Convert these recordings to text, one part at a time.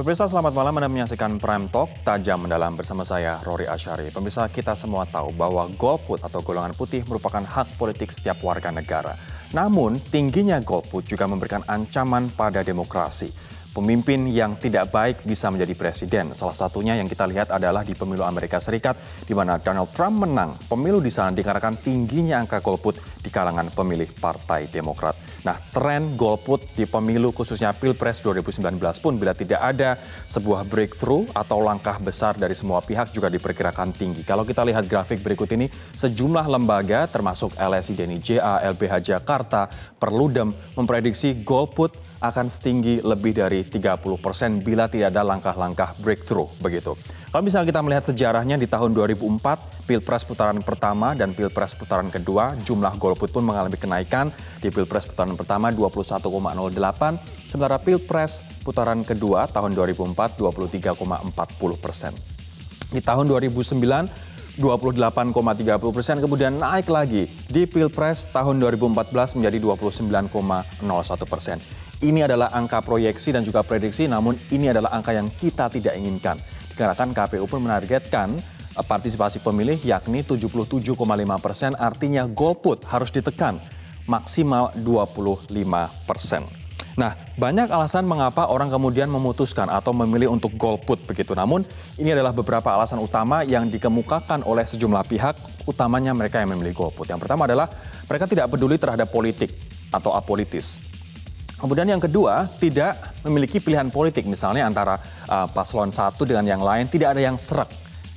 Pemirsa selamat malam Anda menyaksikan Prime Talk Tajam Mendalam bersama saya Rory Ashari. Pemirsa kita semua tahu bahwa golput atau golongan putih merupakan hak politik setiap warga negara. Namun tingginya golput juga memberikan ancaman pada demokrasi. Pemimpin yang tidak baik bisa menjadi presiden. Salah satunya yang kita lihat adalah di pemilu Amerika Serikat, di mana Donald Trump menang. Pemilu di sana dikarenakan tingginya angka golput di kalangan pemilih Partai Demokrat. Nah, tren golput di pemilu khususnya Pilpres 2019 pun bila tidak ada sebuah breakthrough atau langkah besar dari semua pihak juga diperkirakan tinggi. Kalau kita lihat grafik berikut ini, sejumlah lembaga termasuk LSI Deni JA, LBH Jakarta, Perludem memprediksi golput akan setinggi lebih dari 30% bila tidak ada langkah-langkah breakthrough begitu. Kalau misalnya kita melihat sejarahnya di tahun 2004, Pilpres putaran pertama dan Pilpres putaran kedua, jumlah golput pun mengalami kenaikan. Di Pilpres putaran pertama 21,08, sementara Pilpres putaran kedua tahun 2004 23,40 persen. Di tahun 2009, 28,30 persen, kemudian naik lagi di Pilpres tahun 2014 menjadi 29,01 persen. Ini adalah angka proyeksi dan juga prediksi, namun ini adalah angka yang kita tidak inginkan gerakan KPU pun menargetkan eh, partisipasi pemilih yakni 77,5 persen artinya golput harus ditekan maksimal 25 persen. Nah, banyak alasan mengapa orang kemudian memutuskan atau memilih untuk golput begitu. Namun, ini adalah beberapa alasan utama yang dikemukakan oleh sejumlah pihak, utamanya mereka yang memilih golput. Yang pertama adalah mereka tidak peduli terhadap politik atau apolitis. Kemudian yang kedua, tidak memiliki pilihan politik misalnya antara uh, paslon satu dengan yang lain, tidak ada yang serak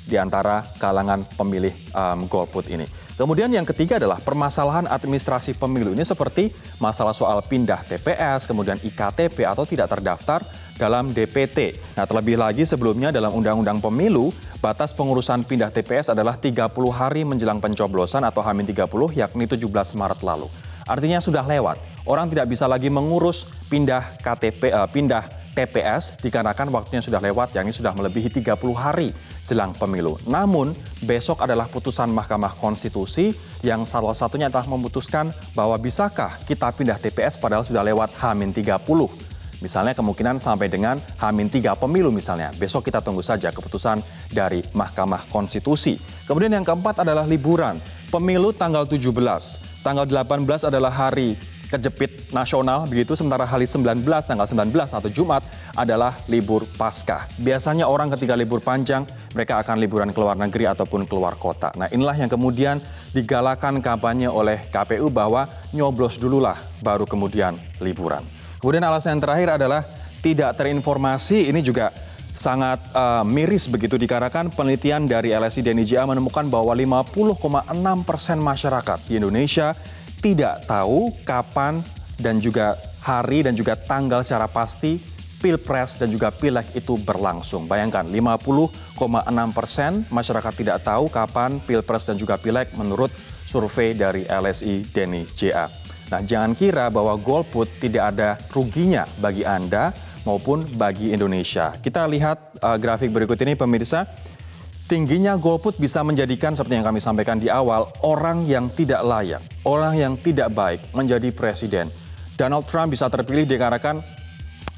di antara kalangan pemilih um, golput ini. Kemudian yang ketiga adalah permasalahan administrasi pemilu ini seperti masalah soal pindah TPS, kemudian IKTP atau tidak terdaftar dalam DPT. Nah, terlebih lagi sebelumnya dalam Undang-Undang Pemilu, batas pengurusan pindah TPS adalah 30 hari menjelang pencoblosan atau Hamin 30 yakni 17 Maret lalu. Artinya sudah lewat. Orang tidak bisa lagi mengurus pindah KTP uh, eh, pindah TPS dikarenakan waktunya sudah lewat yakni sudah melebihi 30 hari jelang pemilu. Namun besok adalah putusan Mahkamah Konstitusi yang salah satunya telah memutuskan bahwa bisakah kita pindah TPS padahal sudah lewat H-30. Misalnya kemungkinan sampai dengan H-3 pemilu misalnya. Besok kita tunggu saja keputusan dari Mahkamah Konstitusi. Kemudian yang keempat adalah liburan. Pemilu tanggal 17 tanggal 18 adalah hari kejepit nasional begitu sementara hari 19 tanggal 19 atau Jumat adalah libur Paskah. Biasanya orang ketika libur panjang mereka akan liburan ke luar negeri ataupun keluar kota. Nah, inilah yang kemudian digalakan kampanye oleh KPU bahwa nyoblos dululah baru kemudian liburan. Kemudian alasan yang terakhir adalah tidak terinformasi ini juga sangat uh, miris begitu dikarenakan penelitian dari LSI dan IJA menemukan bahwa 50,6 persen masyarakat di Indonesia tidak tahu kapan dan juga hari dan juga tanggal secara pasti pilpres dan juga pileg itu berlangsung. Bayangkan 50,6 persen masyarakat tidak tahu kapan pilpres dan juga pileg menurut survei dari LSI Denny JA. Nah jangan kira bahwa golput tidak ada ruginya bagi Anda maupun bagi Indonesia. Kita lihat uh, grafik berikut ini pemirsa. Tingginya golput bisa menjadikan seperti yang kami sampaikan di awal, orang yang tidak layak, orang yang tidak baik menjadi presiden. Donald Trump bisa terpilih dikarenakan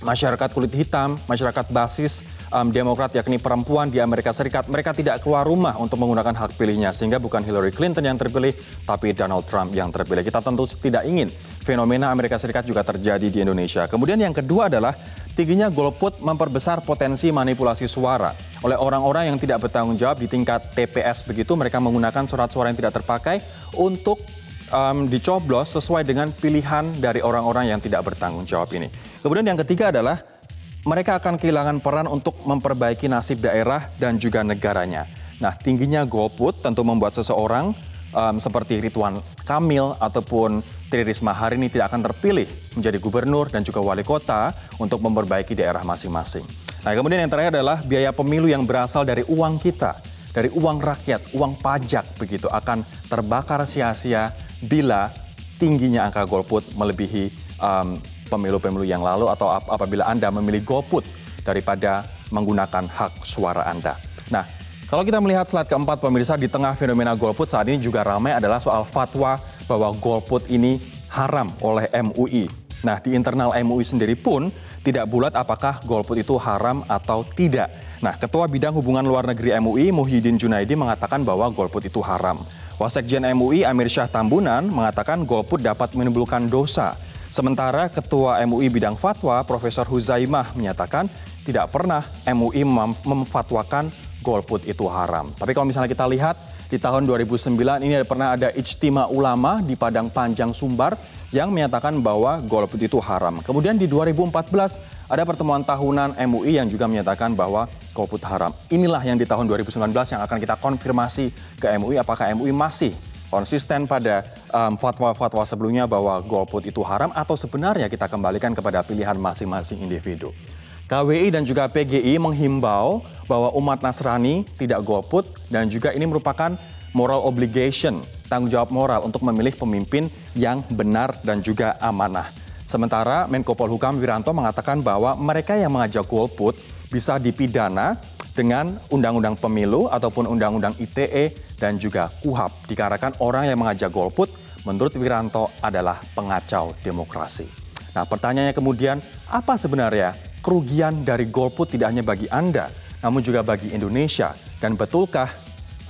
masyarakat kulit hitam, masyarakat basis um, Demokrat yakni perempuan di Amerika Serikat, mereka tidak keluar rumah untuk menggunakan hak pilihnya sehingga bukan Hillary Clinton yang terpilih tapi Donald Trump yang terpilih. Kita tentu tidak ingin fenomena Amerika Serikat juga terjadi di Indonesia. Kemudian yang kedua adalah tingginya golput memperbesar potensi manipulasi suara oleh orang-orang yang tidak bertanggung jawab di tingkat TPS begitu mereka menggunakan surat suara yang tidak terpakai untuk um, dicoblos sesuai dengan pilihan dari orang-orang yang tidak bertanggung jawab ini. Kemudian yang ketiga adalah mereka akan kehilangan peran untuk memperbaiki nasib daerah dan juga negaranya. Nah, tingginya golput tentu membuat seseorang um, seperti Ridwan Kamil ataupun Tri Risma hari ini tidak akan terpilih menjadi gubernur dan juga wali kota untuk memperbaiki daerah masing-masing. Nah, kemudian yang terakhir adalah biaya pemilu yang berasal dari uang kita, dari uang rakyat, uang pajak begitu akan terbakar sia-sia bila tingginya angka golput melebihi um, pemilu-pemilu yang lalu atau ap apabila Anda memilih golput daripada menggunakan hak suara Anda. Nah, kalau kita melihat slide keempat pemirsa di tengah fenomena golput saat ini juga ramai adalah soal fatwa bahwa golput ini haram oleh MUI. Nah, di internal MUI sendiri pun tidak bulat apakah golput itu haram atau tidak. Nah, Ketua Bidang Hubungan Luar Negeri MUI Muhyiddin Junaidi mengatakan bahwa golput itu haram. Wasekjen MUI Amir Syah Tambunan mengatakan golput dapat menimbulkan dosa. Sementara Ketua MUI Bidang Fatwa Profesor Huzaimah menyatakan tidak pernah MUI mem memfatwakan golput itu haram. Tapi kalau misalnya kita lihat di tahun 2009 ini pernah ada ijtima ulama di Padang Panjang Sumbar yang menyatakan bahwa golput itu haram. Kemudian di 2014 ada pertemuan tahunan MUI yang juga menyatakan bahwa golput haram. Inilah yang di tahun 2019 yang akan kita konfirmasi ke MUI apakah MUI masih konsisten pada fatwa-fatwa um, sebelumnya bahwa golput itu haram atau sebenarnya kita kembalikan kepada pilihan masing-masing individu. KWI dan juga PGI menghimbau bahwa umat Nasrani tidak golput dan juga ini merupakan moral obligation, tanggung jawab moral untuk memilih pemimpin yang benar dan juga amanah. Sementara Menko Polhukam Wiranto mengatakan bahwa mereka yang mengajak golput bisa dipidana dengan Undang-Undang Pemilu ataupun Undang-Undang ITE dan juga KUHAP. Dikarenakan orang yang mengajak golput menurut Wiranto adalah pengacau demokrasi. Nah pertanyaannya kemudian, apa sebenarnya kerugian dari golput tidak hanya bagi Anda, namun juga bagi Indonesia? Dan betulkah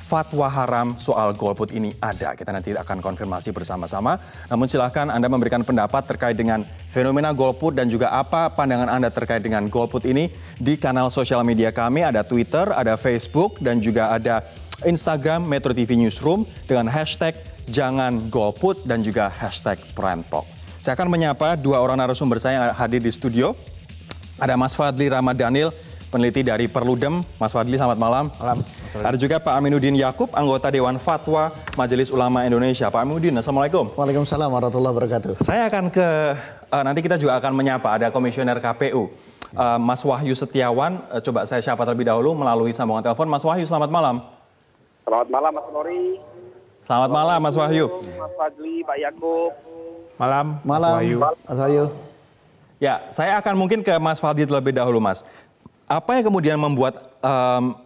fatwa haram soal golput ini ada. Kita nanti akan konfirmasi bersama-sama. Namun silahkan Anda memberikan pendapat terkait dengan fenomena golput dan juga apa pandangan Anda terkait dengan golput ini di kanal sosial media kami. Ada Twitter, ada Facebook, dan juga ada Instagram Metro TV Newsroom dengan hashtag Jangan Golput dan juga hashtag Prantok. Saya akan menyapa dua orang narasumber saya yang hadir di studio. Ada Mas Fadli Ramadhanil, peneliti dari Perludem. Mas Fadli, selamat malam. Malam. Ada juga Pak Aminuddin Yakub, anggota Dewan Fatwa Majelis Ulama Indonesia. Pak Aminuddin, Assalamualaikum. Waalaikumsalam warahmatullahi wabarakatuh. Saya akan ke, uh, nanti kita juga akan menyapa ada Komisioner KPU. Uh, eh, Mas Wahyu Setiawan, uh, coba saya siapa terlebih dahulu melalui sambungan telepon. Mas Wahyu, selamat malam. Selamat malam, Mas Nori. Selamat, selamat malam, Mas Wahyu. Mas Fadli, Pak Yakub. Malam, malam, Mas Wahyu. Mas Wahyu. Ya, saya akan mungkin ke Mas Fadli terlebih dahulu, Mas. Apa yang kemudian membuat um,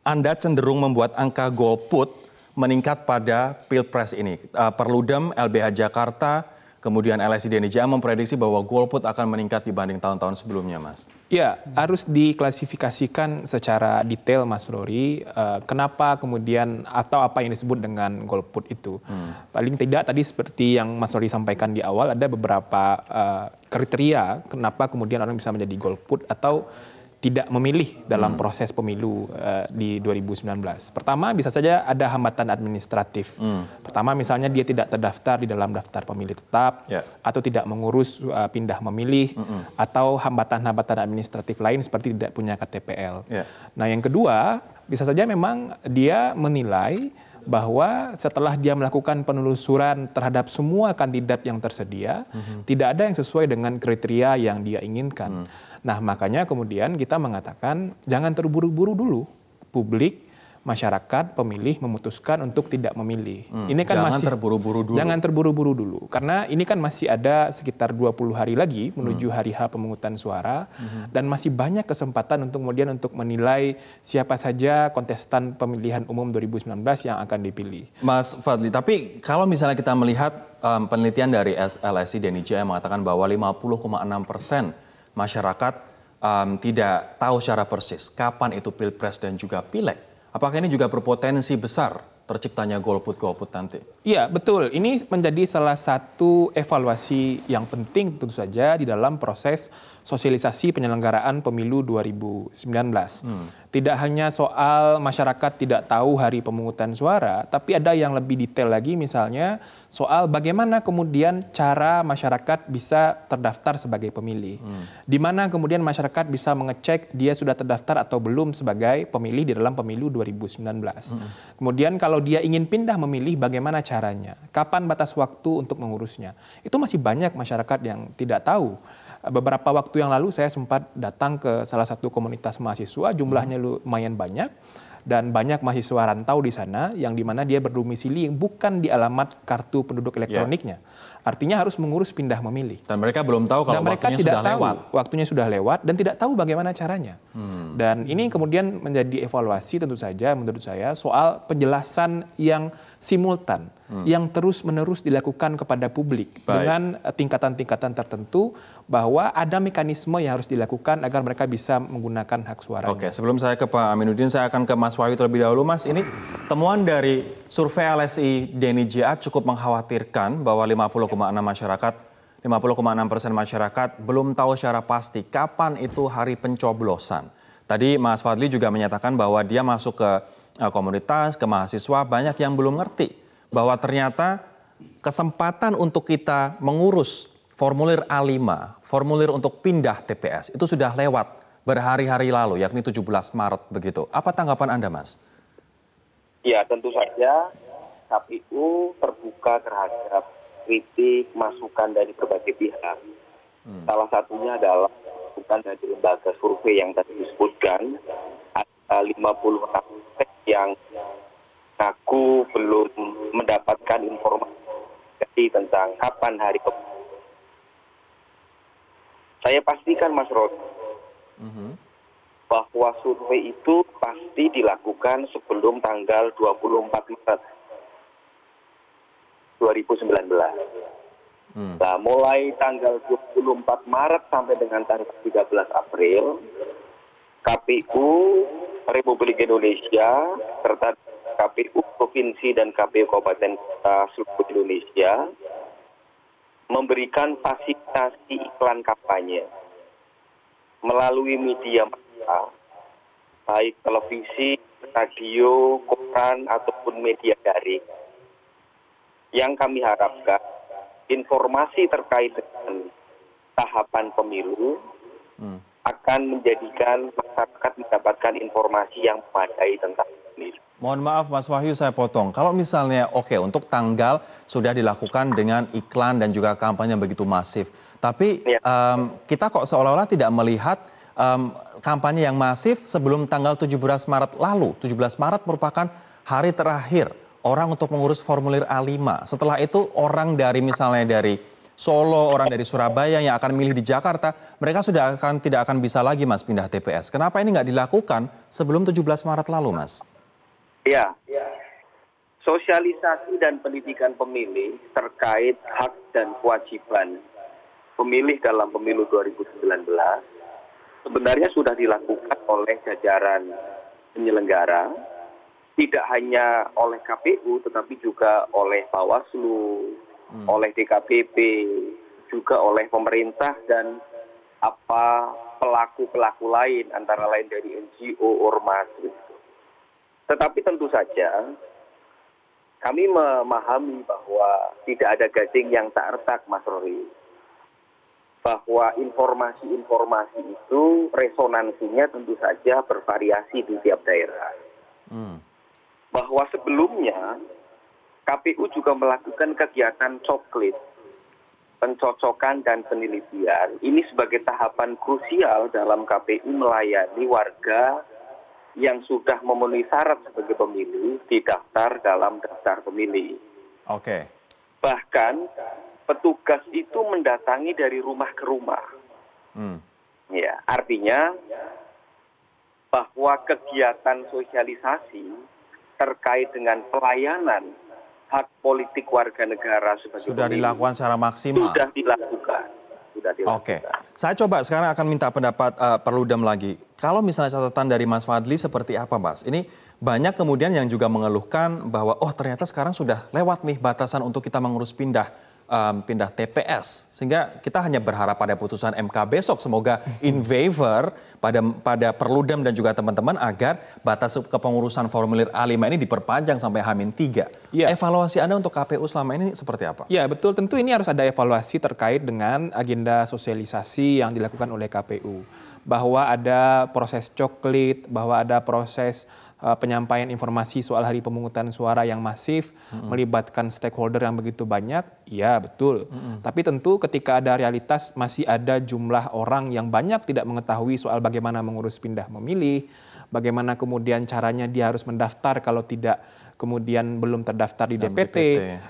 anda cenderung membuat angka golput meningkat pada pilpres ini. Perlu eh, Perludem, LBH Jakarta, kemudian LSI DNJA memprediksi bahwa golput akan meningkat dibanding tahun-tahun sebelumnya, Mas. Ya, harus diklasifikasikan secara detail, Mas Rory. Eh, kenapa kemudian atau apa yang disebut dengan golput itu? Hmm. Paling tidak tadi seperti yang Mas Rory sampaikan di awal ada beberapa eh, kriteria kenapa kemudian orang bisa menjadi golput atau tidak memilih dalam hmm. proses pemilu uh, di 2019. Pertama bisa saja ada hambatan administratif. Hmm. Pertama misalnya dia tidak terdaftar di dalam daftar pemilih tetap yeah. atau tidak mengurus uh, pindah memilih mm -mm. atau hambatan-hambatan administratif lain seperti tidak punya KTPL. Yeah. Nah, yang kedua bisa saja memang dia menilai bahwa setelah dia melakukan penelusuran terhadap semua kandidat yang tersedia, mm-hmm. tidak ada yang sesuai dengan kriteria yang dia inginkan. Mm. Nah, makanya kemudian kita mengatakan jangan terburu-buru dulu publik masyarakat pemilih memutuskan untuk tidak memilih. Hmm, ini kan jangan masih terburu-buru dulu. Jangan terburu-buru dulu karena ini kan masih ada sekitar 20 hari lagi menuju hmm. hari H pemungutan suara hmm. dan masih banyak kesempatan untuk kemudian untuk menilai siapa saja kontestan pemilihan umum 2019 yang akan dipilih. Mas Fadli, tapi kalau misalnya kita melihat um, penelitian dari LSI Deni yang mengatakan bahwa 50,6 persen masyarakat um, tidak tahu secara persis kapan itu pilpres dan juga pileg Apakah ini juga berpotensi besar terciptanya golput-golput nanti? Iya, betul. Ini menjadi salah satu evaluasi yang penting tentu saja di dalam proses sosialisasi penyelenggaraan pemilu 2019. Hmm. Tidak hanya soal masyarakat tidak tahu hari pemungutan suara, tapi ada yang lebih detail lagi misalnya soal bagaimana kemudian cara masyarakat bisa terdaftar sebagai pemilih. Hmm. Di mana kemudian masyarakat bisa mengecek dia sudah terdaftar atau belum sebagai pemilih di dalam pemilu 2019. Hmm. Kemudian kalau dia ingin pindah memilih bagaimana caranya? Kapan batas waktu untuk mengurusnya? Itu masih banyak masyarakat yang tidak tahu. Beberapa waktu yang lalu saya sempat datang ke salah satu komunitas mahasiswa, jumlahnya hmm. lumayan banyak dan banyak mahasiswa rantau di sana yang dimana dia berdomisili yang bukan di alamat kartu penduduk ya. elektroniknya. Yeah. Artinya harus mengurus pindah memilih. Dan mereka belum tahu kalau dan mereka waktunya tidak sudah tahu, lewat. Waktunya sudah lewat dan tidak tahu bagaimana caranya. Hmm. Dan ini kemudian menjadi evaluasi tentu saja menurut saya soal penjelasan yang simultan Hmm. yang terus-menerus dilakukan kepada publik Baik. dengan eh, tingkatan-tingkatan tertentu bahwa ada mekanisme yang harus dilakukan agar mereka bisa menggunakan hak suara. Oke, sebelum saya ke Pak Aminuddin, saya akan ke Mas Wahyu terlebih dahulu. Mas, ini temuan dari survei LSI Deni JA cukup mengkhawatirkan bahwa 50,6 masyarakat 50,6 persen masyarakat belum tahu secara pasti kapan itu hari pencoblosan. Tadi Mas Fadli juga menyatakan bahwa dia masuk ke eh, komunitas, ke mahasiswa, banyak yang belum ngerti bahwa ternyata kesempatan untuk kita mengurus formulir A5, formulir untuk pindah TPS itu sudah lewat berhari-hari lalu yakni 17 Maret begitu. Apa tanggapan Anda, Mas? Ya, tentu saja KPU terbuka terhadap kritik, masukan dari berbagai pihak. Hmm. Salah satunya adalah bukan dari lembaga survei yang tadi disebutkan ada orang yang aku belum mendapatkan informasi tentang kapan hari ke saya pastikan Mas Rod mm -hmm. bahwa survei itu pasti dilakukan sebelum tanggal 24 Maret 2019. Hmm. Nah, mulai tanggal 24 Maret sampai dengan tanggal 13 April, KPU Republik Indonesia serta KPU Provinsi dan KPU Kabupaten Kota seluruh Indonesia memberikan fasilitasi iklan kampanye melalui media massa, baik televisi, radio, koran, ataupun media daring. Yang kami harapkan, informasi terkait dengan tahapan pemilu hmm. akan menjadikan masyarakat mendapatkan informasi yang memadai tentang pemilu. Mohon maaf Mas Wahyu saya potong. Kalau misalnya oke okay, untuk tanggal sudah dilakukan dengan iklan dan juga kampanye yang begitu masif. Tapi ya. um, kita kok seolah-olah tidak melihat um, kampanye yang masif sebelum tanggal 17 Maret lalu. 17 Maret merupakan hari terakhir orang untuk mengurus formulir A5. Setelah itu orang dari misalnya dari Solo, orang dari Surabaya yang akan milih di Jakarta, mereka sudah akan tidak akan bisa lagi Mas pindah TPS. Kenapa ini nggak dilakukan sebelum 17 Maret lalu Mas? Ya. ya sosialisasi dan pendidikan pemilih terkait hak dan kewajiban pemilih dalam pemilu 2019 sebenarnya sudah dilakukan oleh jajaran penyelenggara tidak hanya oleh KPU tetapi juga oleh Bawaslu, hmm. oleh DKPP, juga oleh pemerintah dan apa pelaku-pelaku lain antara lain dari NGO, ormas. Tetapi tentu saja kami memahami bahwa tidak ada gading yang tak retak, Mas Rory. Bahwa informasi-informasi itu resonansinya tentu saja bervariasi di tiap daerah. Hmm. Bahwa sebelumnya KPU juga melakukan kegiatan coklit, pencocokan dan penelitian. Ini sebagai tahapan krusial dalam KPU melayani warga yang sudah memenuhi syarat sebagai pemilih didaftar dalam daftar pemilih. Oke. Okay. Bahkan petugas itu mendatangi dari rumah ke rumah. Hmm. Ya, artinya bahwa kegiatan sosialisasi terkait dengan pelayanan hak politik warga negara sebagai sudah pemilih, dilakukan secara maksimal. Sudah dilakukan sudah dilakukan. Oke, saya coba sekarang akan minta pendapat uh, eh, Perludem lagi. Kalau misalnya catatan dari Mas Fadli seperti apa, Mas? Ini banyak kemudian yang juga mengeluhkan bahwa oh ternyata sekarang sudah lewat nih batasan untuk kita mengurus pindah um, pindah TPS sehingga kita hanya berharap pada putusan MK besok semoga in favor pada pada Perludem dan juga teman-teman agar batas kepengurusan formulir A5 ini diperpanjang sampai Hamin 3 Ya. Evaluasi Anda untuk KPU selama ini seperti apa? Ya, betul tentu ini harus ada evaluasi terkait dengan agenda sosialisasi yang dilakukan oleh KPU bahwa ada proses coklit, bahwa ada proses uh, penyampaian informasi soal hari pemungutan suara yang masif, mm-hmm. melibatkan stakeholder yang begitu banyak, ya betul. Mm-hmm. Tapi tentu ketika ada realitas masih ada jumlah orang yang banyak tidak mengetahui soal bagaimana mengurus pindah memilih, bagaimana kemudian caranya dia harus mendaftar kalau tidak kemudian belum terdaftar di nah, DPT, DPT.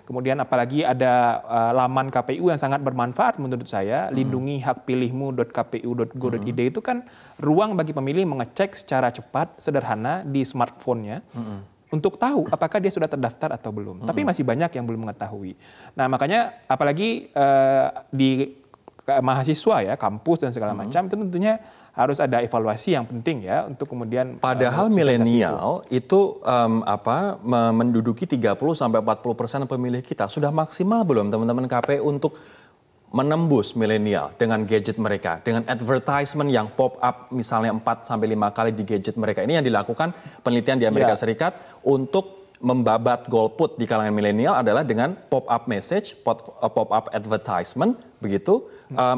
kemudian apalagi ada uh, laman KPU yang sangat bermanfaat menurut saya, hmm. lindungi hak pilihmu.kpu.go.id hmm. itu kan ruang bagi pemilih mengecek secara cepat, sederhana di smartphone-nya. Hmm untuk tahu apakah dia sudah terdaftar atau belum. Mm -hmm. Tapi masih banyak yang belum mengetahui. Nah, makanya apalagi uh, di mahasiswa ya kampus dan segala hmm. macam itu tentunya harus ada evaluasi yang penting ya untuk kemudian eh, padahal uh, milenial itu, itu um, apa menduduki 30 sampai 40 persen pemilih kita sudah maksimal belum teman-teman KP untuk menembus milenial dengan gadget mereka, dengan advertisement yang pop up misalnya 4 sampai 5 kali di gadget mereka. Ini yang dilakukan penelitian di Amerika yeah. Serikat untuk membabat golput di kalangan milenial adalah dengan pop-up message, eh, pop-up advertisement, begitu,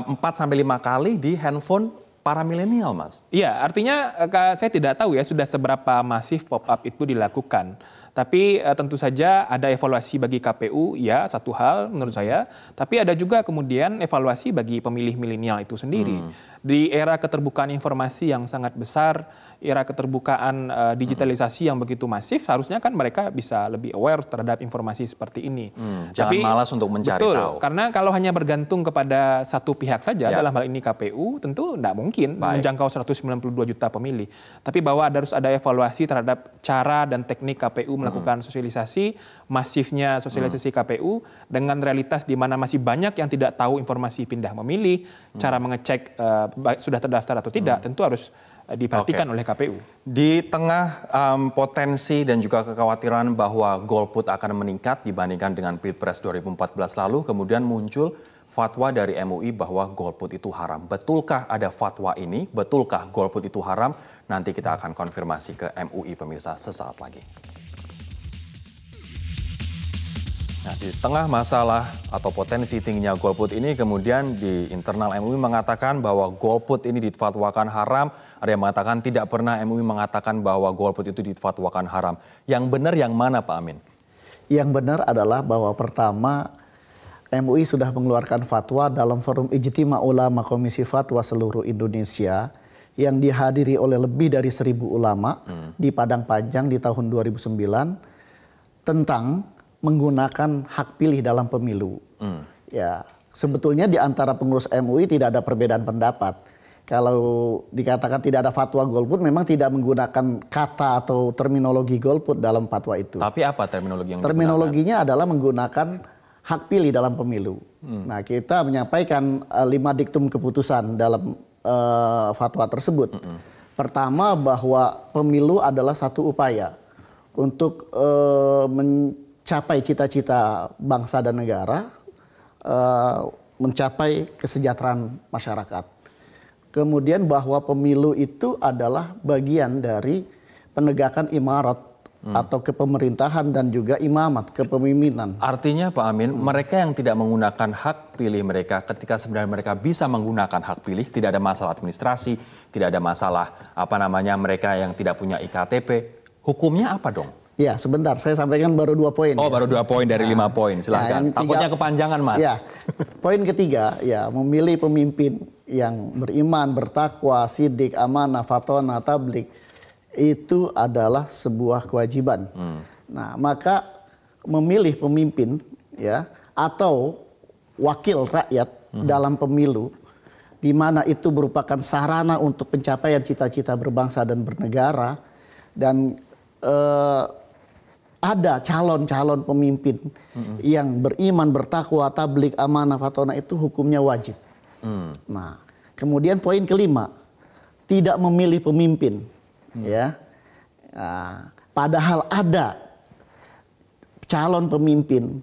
empat sampai lima kali di handphone para milenial, Mas. Iya, artinya eh, saya tidak tahu ya sudah seberapa masif pop up itu dilakukan. Tapi eh, tentu saja ada evaluasi bagi KPU, ya satu hal menurut saya. Tapi ada juga kemudian evaluasi bagi pemilih milenial itu sendiri. Hmm. Di era keterbukaan informasi yang sangat besar, era keterbukaan uh, digitalisasi hmm. yang begitu masif, harusnya kan mereka bisa lebih aware terhadap informasi seperti ini. Hmm. Tapi, malas untuk mencari betul, tahu. Karena kalau hanya bergantung kepada satu pihak saja, ya. dalam hal ini KPU, tentu tidak mungkin mungkin Baik. menjangkau 192 juta pemilih. Tapi bahwa harus ada evaluasi terhadap cara dan teknik KPU melakukan hmm. sosialisasi, masifnya sosialisasi hmm. KPU dengan realitas di mana masih banyak yang tidak tahu informasi pindah memilih, hmm. cara mengecek uh, sudah terdaftar atau tidak hmm. tentu harus eh, diperhatikan okay. oleh KPU. Di tengah um, potensi dan juga kekhawatiran bahwa golput akan meningkat dibandingkan dengan Pilpres 2014 lalu, kemudian muncul fatwa dari MUI bahwa golput itu haram. Betulkah ada fatwa ini? Betulkah golput itu haram? Nanti kita akan konfirmasi ke MUI pemirsa sesaat lagi. Nah, di tengah masalah atau potensi tingginya golput ini, kemudian di internal MUI mengatakan bahwa golput ini difatwakan haram. Ada yang mengatakan tidak pernah MUI mengatakan bahwa golput itu difatwakan haram. Yang benar yang mana Pak Amin? Yang benar adalah bahwa pertama MUI sudah mengeluarkan fatwa dalam forum Ijtima Ulama Komisi Fatwa seluruh Indonesia yang dihadiri oleh lebih dari seribu ulama hmm. di Padang Panjang di tahun 2009 tentang menggunakan hak pilih dalam pemilu. Hmm. Ya, sebetulnya di antara pengurus MUI tidak ada perbedaan pendapat. Kalau dikatakan tidak ada fatwa golput, memang tidak menggunakan kata atau terminologi golput dalam fatwa itu. Tapi apa terminologi yang Terminologinya adalah menggunakan hak pilih dalam pemilu. Hmm. Nah, kita menyampaikan uh, lima diktum keputusan dalam uh, fatwa tersebut. Hmm, hmm. Pertama bahwa pemilu adalah satu upaya untuk uh, mencapai cita-cita bangsa dan negara, uh, mencapai kesejahteraan masyarakat. Kemudian bahwa pemilu itu adalah bagian dari penegakan imarat hmm. atau kepemerintahan dan juga imamat kepemimpinan. Artinya Pak Amin, hmm. mereka yang tidak menggunakan hak pilih mereka ketika sebenarnya mereka bisa menggunakan hak pilih, tidak ada masalah administrasi, tidak ada masalah apa namanya mereka yang tidak punya IKTP, hukumnya apa dong? Ya, sebentar. Saya sampaikan baru dua poin. Oh, ya. baru dua poin dari nah, lima poin. Ya, silahkan. Ya, Takutnya kepanjangan, Mas. Ya, poin ketiga, ya memilih pemimpin yang beriman, bertakwa, sidik, amanah, fatona, tablik itu adalah sebuah kewajiban. Hmm. Nah, maka memilih pemimpin ya atau wakil rakyat hmm. dalam pemilu di mana itu merupakan sarana untuk pencapaian cita-cita berbangsa dan bernegara dan eh, ada calon-calon pemimpin hmm. yang beriman, bertakwa, tablik, amanah, fatona itu hukumnya wajib. Hmm. Nah, kemudian poin kelima, tidak memilih pemimpin hmm. ya. Nah, padahal ada calon pemimpin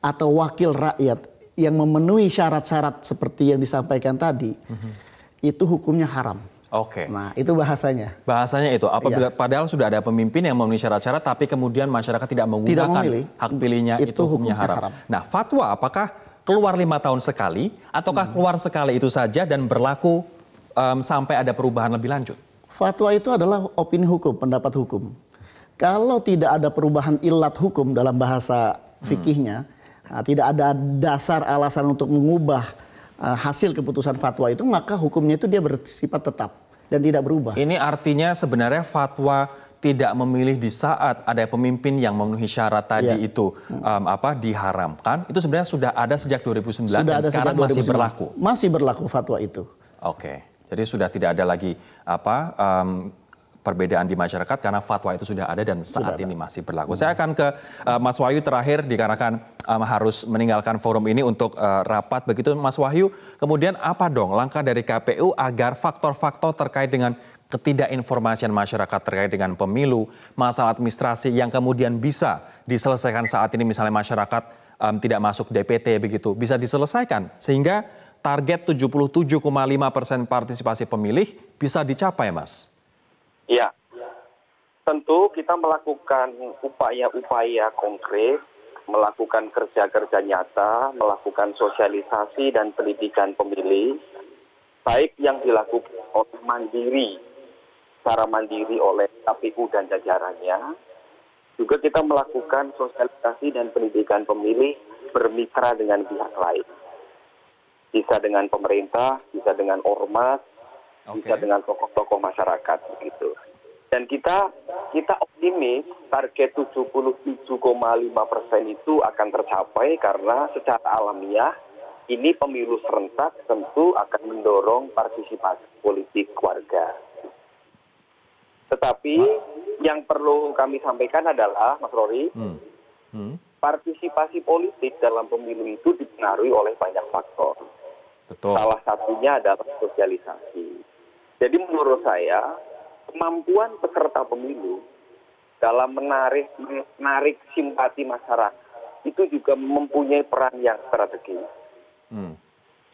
atau wakil rakyat yang memenuhi syarat-syarat seperti yang disampaikan tadi, hmm. itu hukumnya haram. Oke. Okay. Nah, itu bahasanya. Bahasanya itu. Apabila ya. padahal sudah ada pemimpin yang memenuhi syarat-syarat tapi kemudian masyarakat tidak menggunakan tidak memilih, hak pilihnya itu, itu hukumnya haram. haram. Nah, fatwa apakah keluar lima tahun sekali ataukah hmm. keluar sekali itu saja dan berlaku um, sampai ada perubahan lebih lanjut? Fatwa itu adalah opini hukum, pendapat hukum. Kalau tidak ada perubahan ilat hukum dalam bahasa fikihnya, hmm. nah, tidak ada dasar alasan untuk mengubah uh, hasil keputusan fatwa itu, maka hukumnya itu dia bersifat tetap dan tidak berubah. Ini artinya sebenarnya fatwa tidak memilih di saat ada pemimpin yang memenuhi syarat tadi ya. itu hmm. um, apa diharamkan itu sebenarnya sudah ada sejak 2009 sudah dan ada sekarang 2009. masih berlaku. Masih berlaku fatwa itu. Oke. Okay. Jadi sudah tidak ada lagi apa um, perbedaan di masyarakat karena fatwa itu sudah ada dan saat sudah ini masih berlaku. Hmm. Saya akan ke uh, Mas Wahyu terakhir dikarenakan um, harus meninggalkan forum ini untuk uh, rapat begitu Mas Wahyu. Kemudian apa dong langkah dari KPU agar faktor-faktor terkait dengan ketidakinformasian masyarakat terkait dengan pemilu, masalah administrasi yang kemudian bisa diselesaikan saat ini misalnya masyarakat um, tidak masuk DPT begitu bisa diselesaikan sehingga target 77,5 persen partisipasi pemilih bisa dicapai, Mas? Ya, tentu kita melakukan upaya-upaya konkret, melakukan kerja-kerja nyata, melakukan sosialisasi dan pendidikan pemilih, baik yang dilakukan oleh mandiri, secara mandiri oleh KPU dan jajarannya, juga kita melakukan sosialisasi dan pendidikan pemilih bermitra dengan pihak lain bisa dengan pemerintah, bisa dengan ormas, okay. bisa dengan tokoh-tokoh masyarakat begitu. Dan kita kita optimis target 77,5 persen itu akan tercapai karena secara alamiah ini pemilu serentak tentu akan mendorong partisipasi politik warga. Tetapi yang perlu kami sampaikan adalah, Mas Rory, hmm. Hmm. partisipasi politik dalam pemilu itu dipengaruhi oleh banyak faktor. Betul. Salah satunya adalah sosialisasi. Jadi menurut saya kemampuan peserta pemilu dalam menarik menarik simpati masyarakat itu juga mempunyai peran yang strategis. Hmm.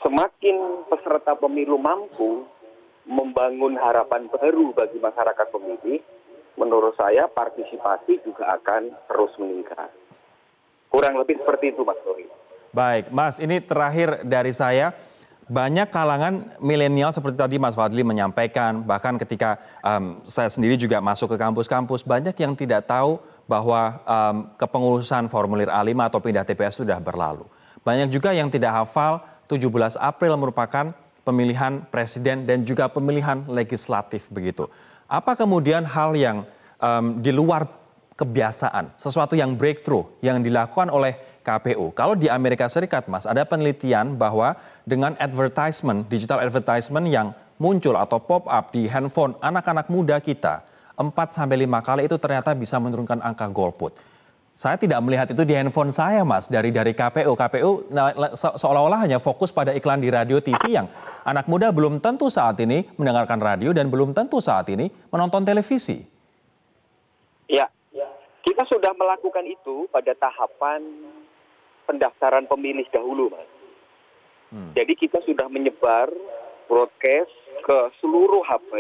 Semakin peserta pemilu mampu membangun harapan baru bagi masyarakat pemilih, menurut saya partisipasi juga akan terus meningkat. Kurang lebih seperti itu, Mas Tori. Baik, Mas, ini terakhir dari saya banyak kalangan milenial seperti tadi Mas Fadli menyampaikan, bahkan ketika um, saya sendiri juga masuk ke kampus-kampus, banyak yang tidak tahu bahwa um, kepengurusan formulir A5 atau pindah TPS sudah berlalu. Banyak juga yang tidak hafal 17 April merupakan pemilihan presiden dan juga pemilihan legislatif begitu. Apa kemudian hal yang um, di luar kebiasaan, sesuatu yang breakthrough yang dilakukan oleh KPU. Kalau di Amerika Serikat, Mas, ada penelitian bahwa dengan advertisement, digital advertisement yang muncul atau pop up di handphone anak-anak muda kita, 4 sampai 5 kali itu ternyata bisa menurunkan angka golput. Saya tidak melihat itu di handphone saya, Mas, dari dari KPU. KPU nah, seolah-olah hanya fokus pada iklan di radio TV yang anak muda belum tentu saat ini mendengarkan radio dan belum tentu saat ini menonton televisi. Ya, kita sudah melakukan itu pada tahapan pendaftaran pemilih dahulu, Mas. Hmm. Jadi kita sudah menyebar broadcast ke seluruh HP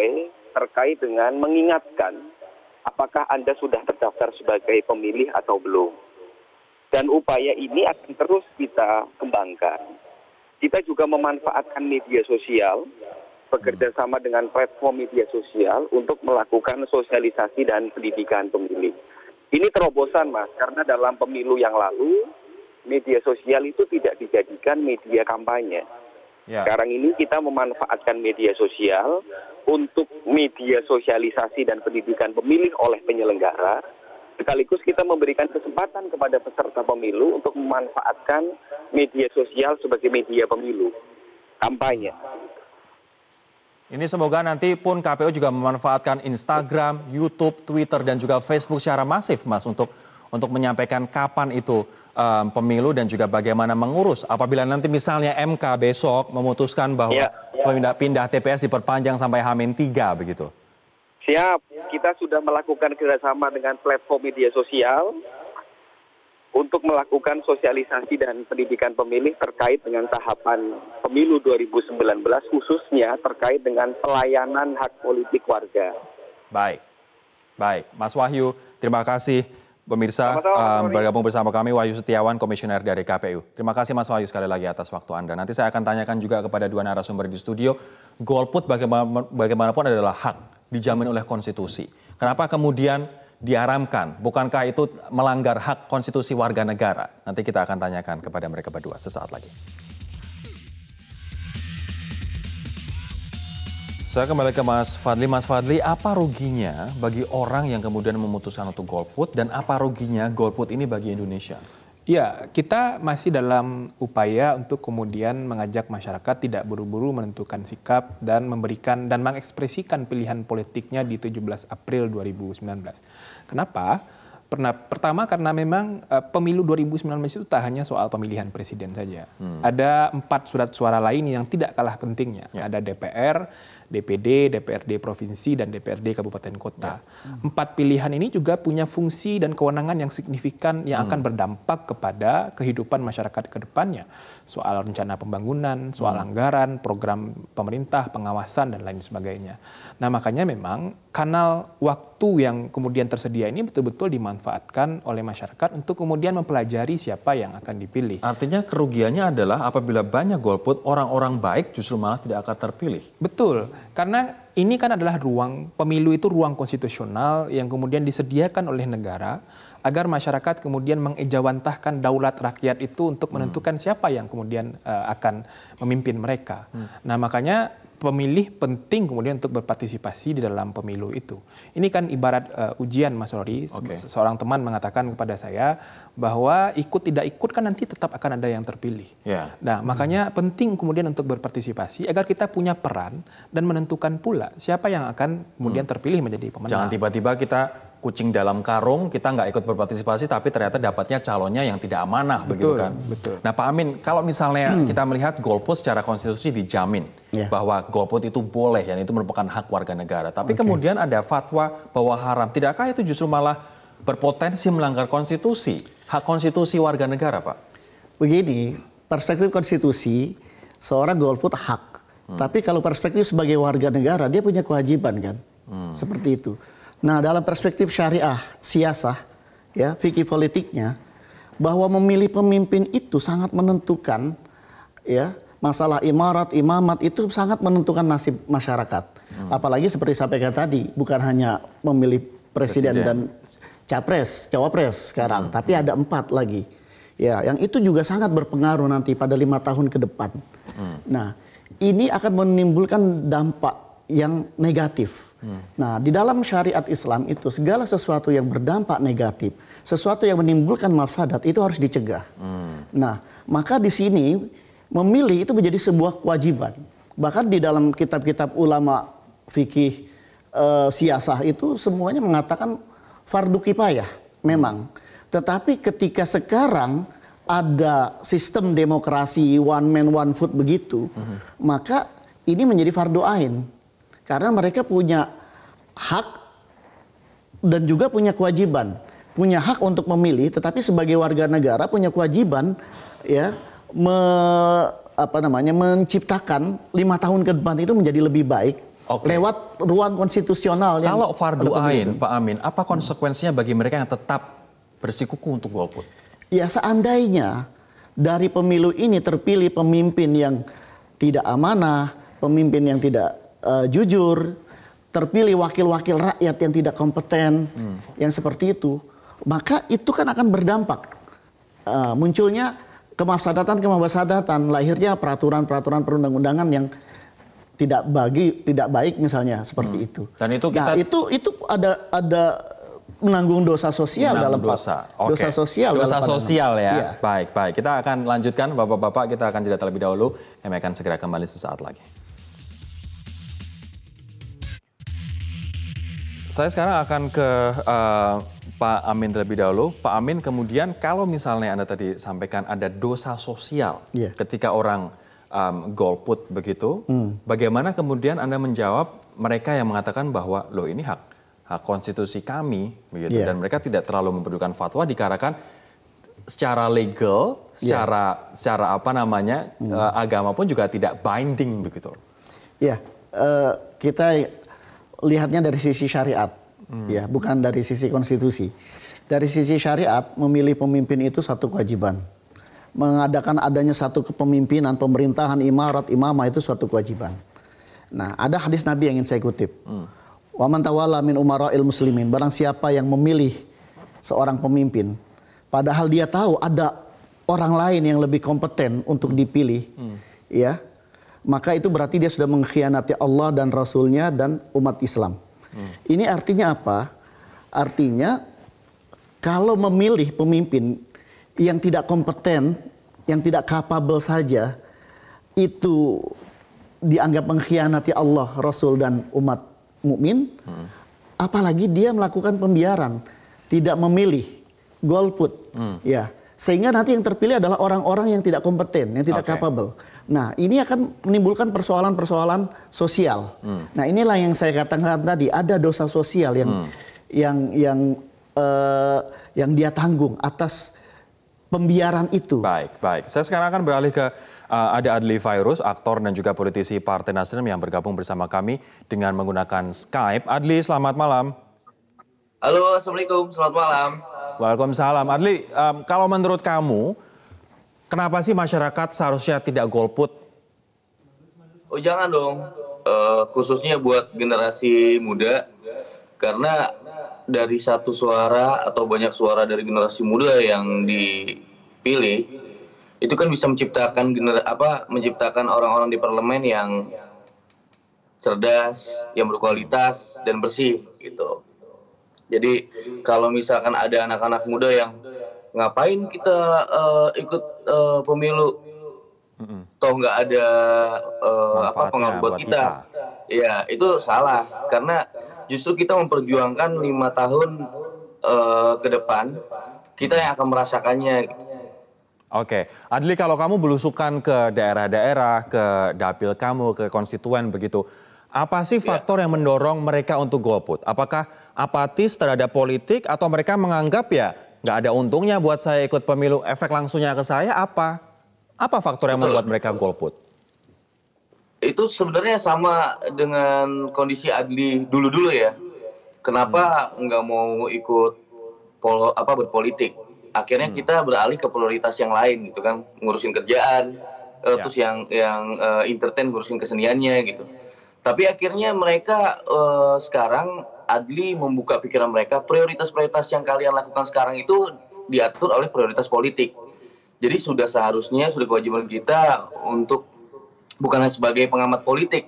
terkait dengan mengingatkan apakah Anda sudah terdaftar sebagai pemilih atau belum. Dan upaya ini akan terus kita kembangkan. Kita juga memanfaatkan media sosial, bekerja hmm. sama dengan platform media sosial untuk melakukan sosialisasi dan pendidikan pemilih. Ini terobosan mas, karena dalam pemilu yang lalu media sosial itu tidak dijadikan media kampanye. Ya. Sekarang ini kita memanfaatkan media sosial untuk media sosialisasi dan pendidikan pemilih oleh penyelenggara, sekaligus kita memberikan kesempatan kepada peserta pemilu untuk memanfaatkan media sosial sebagai media pemilu kampanye. Ini semoga nanti pun KPU juga memanfaatkan Instagram, YouTube, Twitter dan juga Facebook secara masif Mas untuk untuk menyampaikan kapan itu um, pemilu dan juga bagaimana mengurus apabila nanti misalnya MK besok memutuskan bahwa ya, ya. pindah pindah TPS diperpanjang sampai h 3 begitu. Siap, kita sudah melakukan kerjasama dengan platform media sosial untuk melakukan sosialisasi dan pendidikan pemilih terkait dengan tahapan pemilu 2019 khususnya terkait dengan pelayanan hak politik warga. Baik. Baik, Mas Wahyu, terima kasih pemirsa um, bergabung bersama kami Wahyu Setiawan komisioner dari KPU. Terima kasih Mas Wahyu sekali lagi atas waktu Anda. Nanti saya akan tanyakan juga kepada dua narasumber di studio, golput bagaimanapun adalah hak dijamin oleh konstitusi. Kenapa kemudian diaramkan. Bukankah itu melanggar hak konstitusi warga negara? Nanti kita akan tanyakan kepada mereka berdua sesaat lagi. Saya kembali ke Mas Fadli. Mas Fadli, apa ruginya bagi orang yang kemudian memutuskan untuk golput dan apa ruginya golput ini bagi Indonesia? Ya, kita masih dalam upaya untuk kemudian mengajak masyarakat tidak buru-buru menentukan sikap dan memberikan dan mengekspresikan pilihan politiknya di 17 April 2019. Kenapa? Pernah, pertama karena memang uh, pemilu 2019 itu tak hanya soal pemilihan presiden saja. Hmm. Ada empat surat suara lain yang tidak kalah pentingnya. Ya. Ada DPR, DPD, DPRD provinsi, dan DPRD kabupaten kota. Ya. Hmm. Empat pilihan ini juga punya fungsi dan kewenangan yang signifikan yang hmm. akan berdampak kepada kehidupan masyarakat ke depannya. Soal rencana pembangunan, soal hmm. anggaran, program pemerintah, pengawasan, dan lain sebagainya. Nah makanya memang kanal waktu yang kemudian tersedia ini betul-betul dimanfaatkan oleh masyarakat untuk kemudian mempelajari siapa yang akan dipilih. Artinya kerugiannya adalah apabila banyak golput, orang-orang baik justru malah tidak akan terpilih. Betul. Karena ini kan adalah ruang pemilu itu ruang konstitusional yang kemudian disediakan oleh negara agar masyarakat kemudian mengejawantahkan daulat rakyat itu untuk menentukan hmm. siapa yang kemudian uh, akan memimpin mereka. Hmm. Nah, makanya pemilih penting kemudian untuk berpartisipasi di dalam pemilu itu. Ini kan ibarat uh, ujian Mas Rory, okay. seorang teman mengatakan kepada saya bahwa ikut tidak ikut kan nanti tetap akan ada yang terpilih. Yeah. Nah, hmm. makanya penting kemudian untuk berpartisipasi agar kita punya peran dan menentukan pula siapa yang akan kemudian hmm. terpilih menjadi pemenang. Jangan tiba-tiba kita kucing dalam karung, kita nggak ikut berpartisipasi, tapi ternyata dapatnya calonnya yang tidak amanah, betul, begitu kan? Betul. Nah, Pak Amin, kalau misalnya hmm. kita melihat golput secara konstitusi dijamin yeah. bahwa golput itu boleh, dan ya, itu merupakan hak warga negara. Tapi okay. kemudian ada fatwa bahwa haram. Tidakkah itu justru malah berpotensi melanggar konstitusi, hak konstitusi warga negara, Pak? Begini, perspektif konstitusi, seorang golput hak. Hmm. Tapi kalau perspektif sebagai warga negara, dia punya kewajiban kan? Hmm. Seperti itu. Nah, dalam perspektif syariah, siasah, ya, fikih politiknya bahwa memilih pemimpin itu sangat menentukan ya, masalah imarat, imamat itu sangat menentukan nasib masyarakat. Hmm. Apalagi seperti saya sampaikan tadi, bukan hanya memilih presiden, presiden. dan capres, cawapres sekarang, hmm. tapi ada empat lagi. Ya, yang itu juga sangat berpengaruh nanti pada lima tahun ke depan. Hmm. Nah, ini akan menimbulkan dampak yang negatif Nah, di dalam syariat Islam itu segala sesuatu yang berdampak negatif, sesuatu yang menimbulkan mafsadat itu harus dicegah. Hmm. Nah, maka di sini memilih itu menjadi sebuah kewajiban. Bahkan di dalam kitab-kitab ulama fikih e, siasah itu semuanya mengatakan fardu kipayah memang. Tetapi ketika sekarang ada sistem demokrasi one man one food begitu, -hmm. maka ini menjadi fardu ain. Karena mereka punya hak dan juga punya kewajiban. Punya hak untuk memilih, tetapi sebagai warga negara punya kewajiban ya me, apa namanya menciptakan lima tahun ke depan itu menjadi lebih baik okay. lewat ruang konstitusional. Yang Kalau fardu ain, Pak Amin, apa konsekuensinya bagi mereka yang tetap bersikuku untuk golput? Ya seandainya dari pemilu ini terpilih pemimpin yang tidak amanah, pemimpin yang tidak uh, jujur, terpilih wakil-wakil rakyat yang tidak kompeten, hmm. yang seperti itu, maka itu kan akan berdampak uh, munculnya kemafsadatan kemafsadatan, lahirnya peraturan-peraturan perundang-undangan yang tidak bagi tidak baik misalnya seperti hmm. itu. Dan itu nah, kita... nah, itu itu ada ada menanggung dosa sosial menanggung dalam dosa. Okay. dosa sosial dosa sosial ya. ya. Baik, baik. Kita akan lanjutkan Bapak-bapak, kita akan jeda terlebih dahulu. Kami akan segera kembali sesaat lagi. Saya sekarang akan ke uh, Pak Amin terlebih dahulu. Pak Amin, kemudian kalau misalnya Anda tadi sampaikan ada dosa sosial yeah. ketika orang um, golput begitu, mm. bagaimana kemudian Anda menjawab mereka yang mengatakan bahwa loh ini hak hak konstitusi kami begitu yeah. dan mereka tidak terlalu memerlukan fatwa dikarenakan secara legal, iya. secara yeah. secara apa namanya mm. uh, agama pun juga tidak binding begitu. Ya, yeah. uh, kita lihatnya dari sisi syariat, hmm. ya, bukan dari sisi konstitusi. Dari sisi syariat, memilih pemimpin itu satu kewajiban. Mengadakan adanya satu kepemimpinan, pemerintahan, imarat, imamah itu suatu kewajiban. Nah, ada hadis Nabi yang ingin saya kutip. Hmm. Waman tawala min umara'il muslimin. Barang siapa yang memilih seorang pemimpin, padahal dia tahu ada orang lain yang lebih kompeten untuk dipilih, hmm. ya, maka itu berarti dia sudah mengkhianati Allah dan Rasulnya dan umat Islam. Hmm. Ini artinya apa? Artinya kalau memilih pemimpin yang tidak kompeten, yang tidak kapabel saja, itu dianggap mengkhianati Allah, Rasul dan umat mukmin. Hmm. Apalagi dia melakukan pembiaran, tidak memilih golput, hmm. ya sehingga nanti yang terpilih adalah orang-orang yang tidak kompeten, yang tidak okay. capable. Nah, ini akan menimbulkan persoalan-persoalan sosial. Hmm. Nah, inilah yang saya katakan tadi, ada dosa sosial yang hmm. yang yang uh, yang dia tanggung atas pembiaran itu. Baik, baik. Saya sekarang akan beralih ke uh, eh, ada Adli Virus, aktor dan juga politisi Partai Nasdem yang bergabung bersama kami dengan menggunakan Skype. Adli, selamat malam. Halo, Assalamualaikum. Selamat malam. Waalaikumsalam. Adli, um, kalau menurut kamu, kenapa sih masyarakat seharusnya tidak golput? Oh jangan dong, uh, khususnya buat generasi muda, karena dari satu suara atau banyak suara dari generasi muda yang dipilih, itu kan bisa menciptakan gener apa menciptakan orang-orang di parlemen yang cerdas, yang berkualitas dan bersih gitu. Jadi kalau misalkan ada anak-anak muda yang ngapain kita uh, ikut uh, pemilu, mm-hmm. toh nggak ada uh, apa pengaruh buat kita. kita, ya itu salah karena justru kita memperjuangkan lima tahun uh, ke depan kita yang akan merasakannya. Oke, Adli kalau kamu belusukan ke daerah-daerah, ke dapil kamu, ke konstituen begitu, apa sih iya. faktor yeah. yang mendorong mereka untuk golput? Apakah apatis terhadap politik atau mereka menganggap ya nggak ada untungnya buat saya ikut pemilu efek langsungnya ke saya apa? Apa faktor yang membuat mereka golput? Itu sebenarnya sama dengan kondisi Adli dulu-dulu ya. Kenapa hmm. nggak mau ikut pol apa berpolitik? Akhirnya hmm. kita beralih ke prioritas yang lain gitu kan, ngurusin kerjaan, eh, ya. terus yang yang uh, entertain ngurusin keseniannya gitu. Tapi akhirnya mereka uh, sekarang Adli membuka pikiran mereka prioritas-prioritas yang kalian lakukan sekarang itu diatur oleh prioritas politik. Jadi sudah seharusnya sudah kewajiban kita untuk bukan sebagai pengamat politik.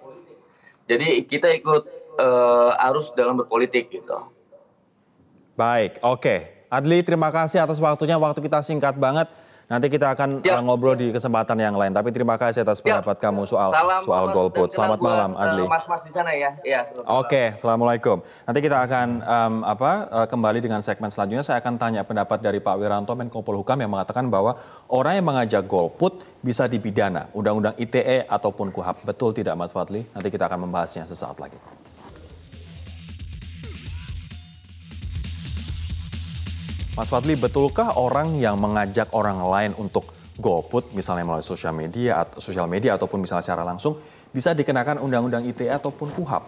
Jadi kita ikut uh, arus dalam berpolitik gitu. Baik, oke. Okay. Adli terima kasih atas waktunya. Waktu kita singkat banget. Nanti kita akan ya. Eh, ngobrol di kesempatan yang lain. Tapi terima kasih atas ya. pendapat ya. kamu soal Salam soal golput. Selamat malam, eh, Adli. Mas-mas di sana ya. ya Oke, okay. assalamualaikum. Nanti kita akan um, apa eh, kembali dengan segmen selanjutnya. Saya akan tanya pendapat dari Pak Wiranto Menko Polhukam yang mengatakan bahwa orang yang mengajak golput bisa dipidana, undang-undang ITE ataupun KUHAP. Betul tidak, Mas Fadli? Nanti kita akan membahasnya sesaat lagi. Mas Fadli, betulkah orang yang mengajak orang lain untuk golput, misalnya melalui sosial media, sosial media ataupun misalnya secara langsung bisa dikenakan undang-undang ITE ataupun KUHAP?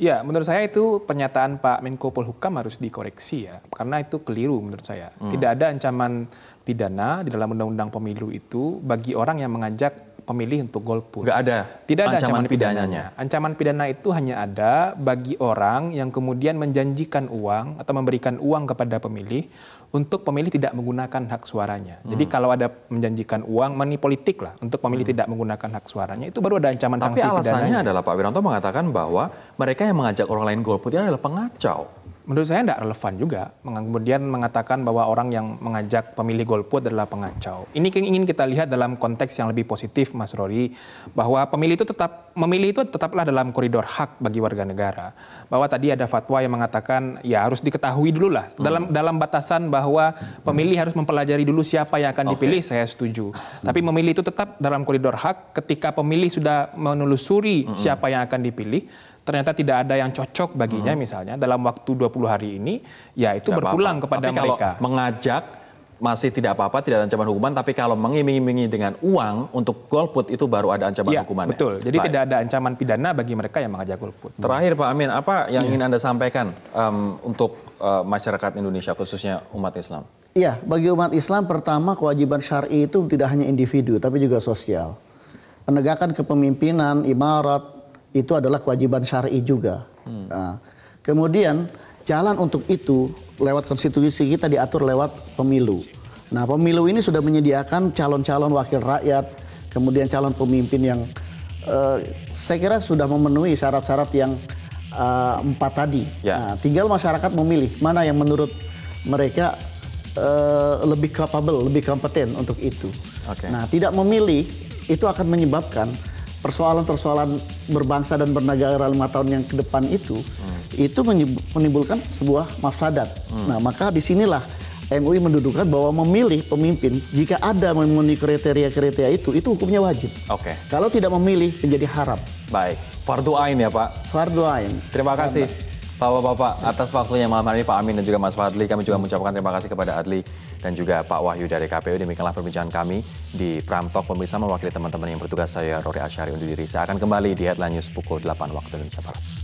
Ya, menurut saya itu pernyataan Pak Menko Polhukam harus dikoreksi ya, karena itu keliru menurut saya. Hmm. Tidak ada ancaman pidana di dalam Undang-Undang Pemilu itu bagi orang yang mengajak pemilih untuk golput. Tidak ada. Tidak ada ancaman, ancaman pidananya. pidananya. Ancaman pidana itu hanya ada bagi orang yang kemudian menjanjikan uang atau memberikan uang kepada pemilih untuk pemilih tidak menggunakan hak suaranya. Hmm. Jadi kalau ada menjanjikan uang, money politik lah untuk pemilih hmm. tidak menggunakan hak suaranya itu baru ada ancaman Tapi sanksi pidananya. Tapi alasannya adalah Pak Wiranto mengatakan bahwa mereka yang mengajak orang lain golput adalah pengacau menurut saya tidak relevan juga kemudian mengatakan bahwa orang yang mengajak pemilih golput adalah pengacau. Ini ingin kita lihat dalam konteks yang lebih positif, Mas Rory, bahwa pemilih itu tetap memilih itu tetaplah dalam koridor hak bagi warga negara. Bahwa tadi ada fatwa yang mengatakan ya harus diketahui dulu lah hmm. dalam hmm. dalam batasan bahwa pemilih harus mempelajari dulu siapa yang akan dipilih. Okay. Saya setuju. Hmm. Tapi memilih itu tetap dalam koridor hak. Ketika pemilih sudah menelusuri hmm. siapa yang akan dipilih ternyata tidak ada yang cocok baginya hmm. misalnya dalam waktu 20 hari ini ya itu tidak berpulang apa -apa. kepada Tapi mereka. Kalau mengajak masih tidak apa-apa, tidak ada ancaman hukuman, tapi kalau mengiming-imingi dengan uang untuk golput itu baru ada ancaman ya, hukuman. Ya? Betul. Jadi Baik. tidak ada ancaman pidana bagi mereka yang mengajak golput. Terakhir Pak Amin, apa yang ya. ingin Anda sampaikan um, untuk uh, masyarakat Indonesia khususnya umat Islam? Iya, bagi umat Islam pertama kewajiban syar'i itu tidak hanya individu tapi juga sosial. Penegakan kepemimpinan, imarat, itu adalah kewajiban syar'i juga. Hmm. Nah, kemudian jalan untuk itu lewat konstitusi kita diatur lewat pemilu. Nah, pemilu ini sudah menyediakan calon-calon wakil rakyat, kemudian calon pemimpin yang uh, saya kira sudah memenuhi syarat-syarat yang uh, empat tadi. Ya. Nah, tinggal masyarakat memilih mana yang menurut mereka uh, lebih capable, lebih kompeten untuk itu. Okay. Nah, tidak memilih itu akan menyebabkan persoalan-persoalan berbangsa dan bernegara lima tahun yang ke depan itu hmm. itu menimbulkan sebuah mafsadat. Hmm. Nah, maka disinilah MUI mendudukkan bahwa memilih pemimpin jika ada memenuhi kriteria-kriteria itu itu hukumnya wajib. Oke. Okay. Kalau tidak memilih menjadi haram. Baik. Fardu ain ya, Pak. Fardu ain. Terima kasih. Bapak-bapak atas waktunya malam hari ini Pak Amin dan juga Mas Fadli. Kami juga mengucapkan terima kasih kepada Adli dan juga Pak Wahyu dari KPU. Demikianlah perbincangan kami di Pramtok pemirsa mewakili teman-teman yang bertugas saya Rory Asyari undur diri. Saya akan kembali di Headline News pukul 8 waktu Indonesia Barat.